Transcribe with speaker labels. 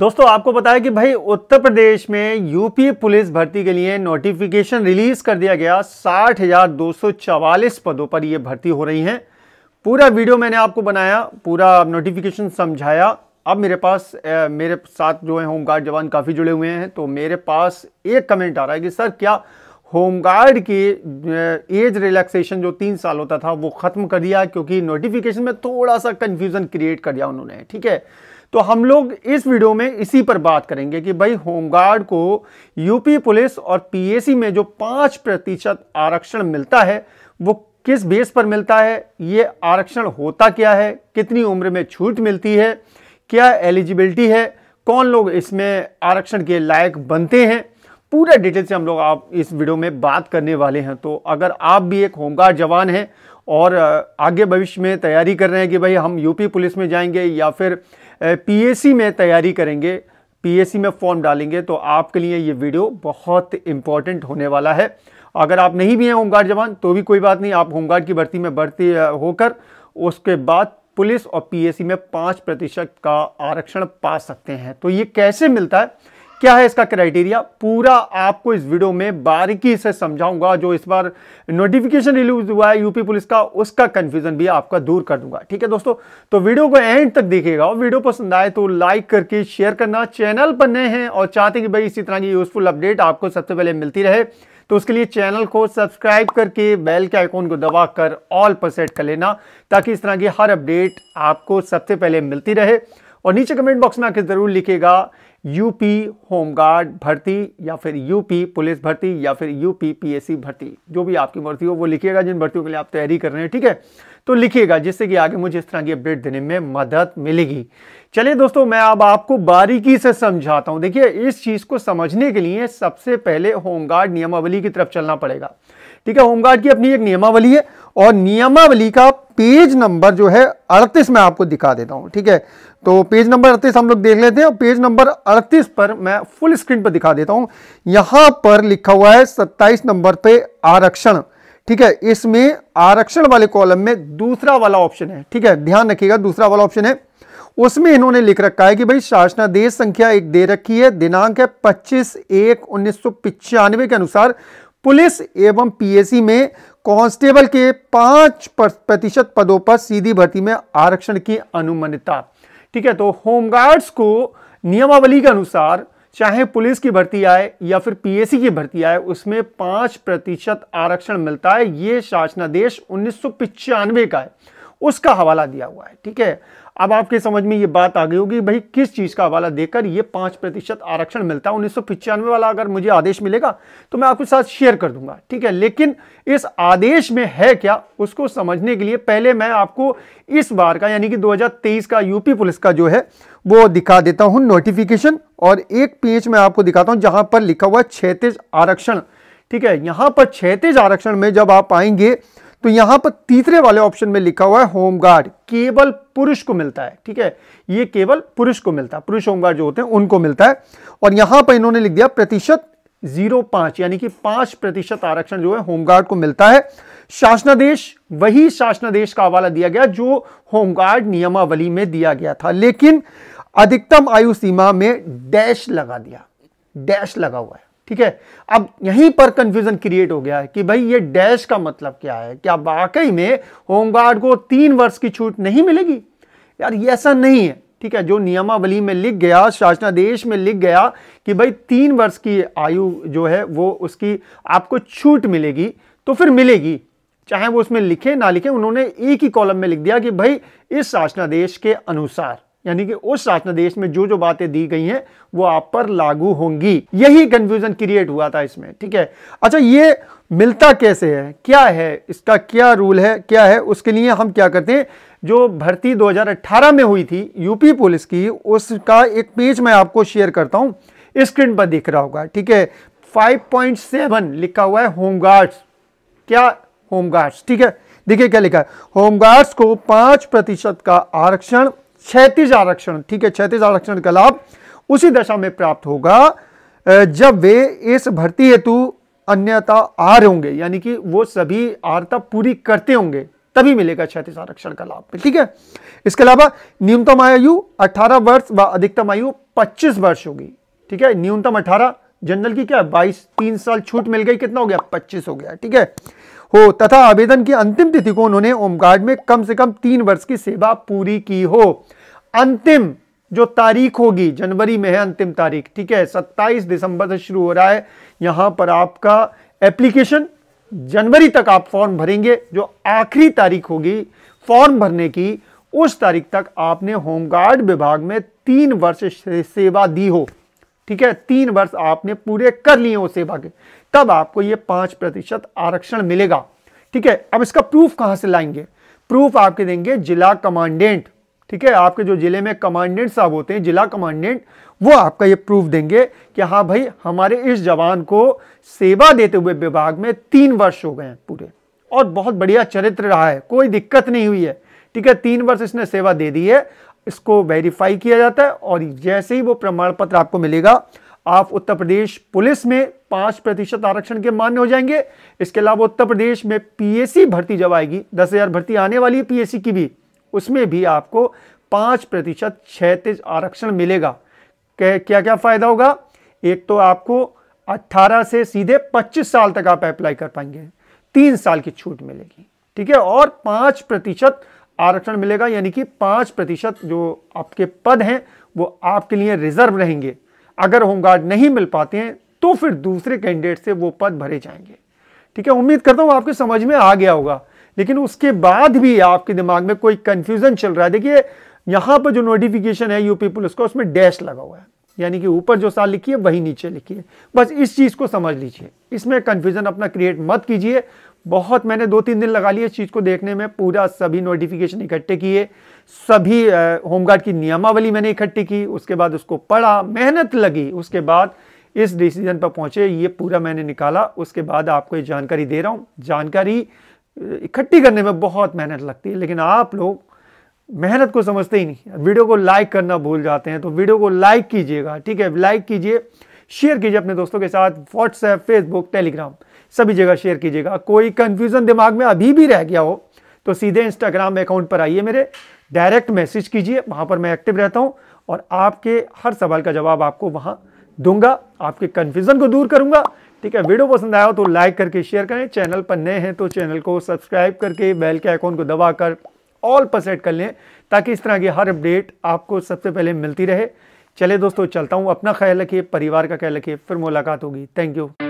Speaker 1: दोस्तों आपको बताया कि भाई उत्तर प्रदेश में यूपी पुलिस भर्ती के लिए नोटिफिकेशन रिलीज कर दिया गया साठ हजार दो सौ चवालीस पदों पर यह भर्ती हो रही हैं पूरा वीडियो मैंने आपको बनाया पूरा नोटिफिकेशन समझाया अब मेरे पास ए, मेरे साथ जो है होमगार्ड जवान काफ़ी जुड़े हुए हैं तो मेरे पास एक कमेंट आ रहा है कि सर क्या होमगार्ड की एज रिलैक्सेशन जो तीन साल होता था वो ख़त्म कर दिया क्योंकि नोटिफिकेशन में थोड़ा सा कन्फ्यूज़न क्रिएट कर दिया उन्होंने ठीक है तो हम लोग इस वीडियो में इसी पर बात करेंगे कि भाई होमगार्ड को यूपी पुलिस और पीएसी में जो पाँच प्रतिशत आरक्षण मिलता है वो किस बेस पर मिलता है ये आरक्षण होता क्या है कितनी उम्र में छूट मिलती है क्या एलिजिबिलिटी है कौन लोग इसमें आरक्षण के लायक बनते हैं पूरा डिटेल से हम लोग आप इस वीडियो में बात करने वाले हैं तो अगर आप भी एक होमगार्ड जवान हैं और आगे भविष्य में तैयारी कर रहे हैं कि भाई हम यूपी पुलिस में जाएंगे या फिर पीएसी में तैयारी करेंगे पीएसी में फॉर्म डालेंगे तो आपके लिए ये वीडियो बहुत इंपॉर्टेंट होने वाला है अगर आप नहीं भी हैं होमगार्ड जवान तो भी कोई बात नहीं आप होमगार्ड की भर्ती में भर्ती होकर उसके बाद पुलिस और पीएसी में पाँच प्रतिशत का आरक्षण पा सकते हैं तो ये कैसे मिलता है क्या है इसका क्राइटेरिया पूरा आपको इस वीडियो में बारीकी से समझाऊंगा जो इस बार नोटिफिकेशन रिलीज हुआ है यूपी पुलिस का उसका कंफ्यूजन भी आपका दूर कर दूंगा ठीक है दोस्तों तो वीडियो को एंड तक देखिएगा और वीडियो पसंद आए तो लाइक करके शेयर करना चैनल पर नए हैं और चाहते कि भाई इसी तरह की यूजफुल अपडेट आपको सबसे पहले मिलती रहे तो उसके लिए चैनल को सब्सक्राइब करके बेल के आइकॉन को दबाकर ऑल पर सेट कर लेना ताकि इस तरह की हर अपडेट आपको सबसे पहले मिलती रहे और नीचे कमेंट बॉक्स में आकर ज़रूर लिखेगा यूपी होमगार्ड भर्ती या फिर यूपी पुलिस भर्ती या फिर यूपी पीएससी भर्ती जो भी आपकी भर्ती हो वो लिखिएगा जिन भर्तियों के लिए आप तैयारी कर रहे हैं ठीक है तो लिखिएगा जिससे कि आगे मुझे इस तरह की अपडेट देने में मदद मिलेगी चलिए दोस्तों मैं अब आपको बारीकी से समझाता हूं देखिए इस चीज़ को समझने के लिए सबसे पहले होमगार्ड नियमावली की तरफ चलना पड़ेगा ठीक है होमगार्ड की अपनी एक नियमावली है और नियमावली का पेज नंबर जो है अड़तीस में आपको दिखा देता हूं ठीक है तो पेज नंबर अड़तीस हम लोग देख लेते हैं और पेज नंबर अड़तीस पर मैं फुल स्क्रीन पर दिखा देता हूं यहां पर लिखा हुआ है सत्ताईस नंबर पे आरक्षण ठीक है इसमें आरक्षण वाले कॉलम में दूसरा वाला ऑप्शन है ठीक है ध्यान रखिएगा दूसरा वाला ऑप्शन है उसमें इन्होंने लिख रखा है कि भाई शासनादेश संख्या एक दे रखी है दिनांक है 25 एक उन्नीस के अनुसार पुलिस एवं पीएसी में कांस्टेबल के पाँच प्रतिशत पदों पर सीधी भर्ती में आरक्षण की अनुमानता ठीक है तो होमगार्ड्स को नियमावली के अनुसार चाहे पुलिस की भर्ती आए या फिर पीएसी की भर्ती आए उसमें पाँच प्रतिशत आरक्षण मिलता है ये शासनादेश उन्नीस का है उसका हवाला दिया हुआ है ठीक है अब आपके समझ में ये बात आ गई होगी भाई किस चीज़ का हवाला देकर ये पाँच प्रतिशत आरक्षण मिलता है उन्नीस सौ वाला अगर मुझे आदेश मिलेगा तो मैं आपके साथ शेयर कर दूंगा ठीक है लेकिन इस आदेश में है क्या उसको समझने के लिए पहले मैं आपको इस बार का यानी कि 2023 का यूपी पुलिस का जो है वो दिखा देता हूँ नोटिफिकेशन और एक पेज में आपको दिखाता हूँ जहाँ पर लिखा हुआ है क्षैतिज आरक्षण ठीक है यहाँ पर क्षेत्र आरक्षण में जब आप आएंगे तो यहां पर तीसरे वाले ऑप्शन में लिखा हुआ है होमगार्ड केवल पुरुष को मिलता है ठीक है ये केवल पुरुष को मिलता है पुरुष होमगार्ड जो होते हैं उनको मिलता है और यहां पर इन्होंने लिख दिया प्रतिशत जीरो पांच यानी कि पांच प्रतिशत आरक्षण जो है होमगार्ड को मिलता है शासनादेश वही शासनादेश का हवाला दिया गया जो होमगार्ड नियमावली में दिया गया था लेकिन अधिकतम आयु सीमा में डैश लगा दिया डैश लगा हुआ है ठीक है अब यहीं पर कंफ्यूजन क्रिएट हो गया है कि भाई ये डैश का मतलब क्या है क्या वाकई में होमगार्ड को तीन वर्ष की छूट नहीं मिलेगी यार ये ऐसा नहीं है ठीक है जो नियमावली में लिख गया शासनादेश में लिख गया कि भाई तीन वर्ष की आयु जो है वो उसकी आपको छूट मिलेगी तो फिर मिलेगी चाहे वो उसमें लिखे ना लिखे उन्होंने एक ही कॉलम में लिख दिया कि भाई इस शासनादेश के अनुसार यानी कि उस शासनादेश में जो जो बातें दी गई हैं वो आप पर लागू होंगी यही कंफ्यूजन क्रिएट हुआ था इसमें ठीक है अच्छा ये मिलता कैसे है क्या है इसका क्या रूल है क्या है उसके लिए हम क्या करते हैं जो भर्ती 2018 में हुई थी यूपी पुलिस की उसका एक पेज मैं आपको शेयर करता हूं स्क्रीन पर दिख रहा होगा ठीक है फाइव लिखा हुआ है होमगार्ड्स क्या होमगार्ड्स ठीक है देखिए क्या लिखा है होमगार्ड्स को पांच प्रतिशत का आरक्षण क्षतिज आरक्षण ठीक है क्षतिज आरक्षण का लाभ उसी दशा में प्राप्त होगा जब वे इस भर्ती हेतु अन्यता आर होंगे यानी कि वो सभी आर्ता पूरी करते होंगे तभी मिलेगा क्षतिज आरक्षण का लाभ ठीक है इसके अलावा न्यूनतम आयु 18 वर्ष व अधिकतम आयु 25 वर्ष होगी ठीक है न्यूनतम 18 जनरल की क्या 22 तीन साल छूट मिल गई कितना हो गया 25 हो गया ठीक है हो तथा आवेदन की अंतिम तिथि को उन्होंने होमगार्ड में कम से कम तीन वर्ष की सेवा पूरी की हो अंतिम जो तारीख होगी जनवरी में है अंतिम तारीख ठीक है 27 दिसंबर से शुरू हो रहा है यहां पर आपका एप्लीकेशन जनवरी तक आप फॉर्म भरेंगे जो आखिरी तारीख होगी फॉर्म भरने की उस तारीख तक आपने होमगार्ड विभाग में तीन वर्ष सेवा दी हो ठीक है तीन वर्ष आपने पूरे कर लिए हो सेवा के तब आपको ये पांच प्रतिशत आरक्षण मिलेगा ठीक है अब इसका प्रूफ कहां से लाएंगे प्रूफ आपके देंगे जिला कमांडेंट ठीक है आपके जो जिले में कमांडेंट साहब होते हैं जिला कमांडेंट वो आपका ये प्रूफ देंगे कि हाँ भाई हमारे इस जवान को सेवा देते हुए विभाग में तीन वर्ष हो गए हैं पूरे और बहुत बढ़िया चरित्र रहा है कोई दिक्कत नहीं हुई है ठीक है तीन वर्ष इसने सेवा दे दी है इसको वेरीफाई किया जाता है और जैसे ही वो प्रमाण पत्र आपको मिलेगा आप उत्तर प्रदेश पुलिस में पांच प्रतिशत आरक्षण के मान्य हो जाएंगे इसके अलावा उत्तर प्रदेश में पीएससी भर्ती जब आएगी दस हज़ार भर्ती आने वाली है पीएससी की भी उसमें भी आपको पांच प्रतिशत क्षैतिज आरक्षण मिलेगा क्या क्या फ़ायदा होगा एक तो आपको 18 से सीधे 25 साल तक आप अप्लाई कर पाएंगे तीन साल की छूट मिलेगी ठीक है और पांच प्रतिशत आरक्षण मिलेगा यानी कि पांच प्रतिशत जो आपके पद हैं वो आपके लिए रिजर्व रहेंगे अगर होमगार्ड नहीं मिल पाते हैं तो फिर दूसरे कैंडिडेट से वो पद भरे जाएंगे ठीक है उम्मीद करता हूँ आपके समझ में आ गया होगा लेकिन उसके बाद भी आपके दिमाग में कोई कंफ्यूजन चल रहा है देखिए यहां पर जो नोटिफिकेशन है यूपी पुलिस का उसमें डैश लगा हुआ है यानी कि ऊपर जो साल लिखी है वही नीचे लिखी है बस इस चीज़ को समझ लीजिए इसमें कंफ्यूजन अपना क्रिएट मत कीजिए बहुत मैंने दो तीन दिन लगा लिए इस चीज़ को देखने में पूरा सभी नोटिफिकेशन इकट्ठे किए सभी होमगार्ड की नियमावली मैंने इकट्ठी की उसके बाद उसको पढ़ा मेहनत लगी उसके बाद इस डिसीजन पर पहुंचे ये पूरा मैंने निकाला उसके बाद आपको ये जानकारी दे रहा हूँ जानकारी इकट्ठी करने में बहुत मेहनत लगती है लेकिन आप लोग मेहनत को समझते ही नहीं वीडियो को लाइक करना भूल जाते हैं तो वीडियो को लाइक कीजिएगा ठीक है लाइक कीजिए शेयर कीजिए अपने दोस्तों के साथ व्हाट्सएप फेसबुक टेलीग्राम सभी जगह शेयर कीजिएगा कोई कन्फ्यूज़न दिमाग में अभी भी रह गया हो तो सीधे इंस्टाग्राम अकाउंट पर आइए मेरे डायरेक्ट मैसेज कीजिए वहाँ पर मैं एक्टिव रहता हूँ और आपके हर सवाल का जवाब आपको वहाँ दूंगा आपके कन्फ्यूज़न को दूर करूंगा ठीक है वीडियो पसंद आया हो तो लाइक करके शेयर करें चैनल पर नए हैं तो चैनल को सब्सक्राइब करके बेल के आइकॉन को दबा कर ऑल पर सेट कर लें ताकि इस तरह की हर अपडेट आपको सबसे पहले मिलती रहे चले दोस्तों चलता हूँ अपना ख्याल रखिए परिवार का ख्याल रखिए फिर मुलाकात होगी थैंक यू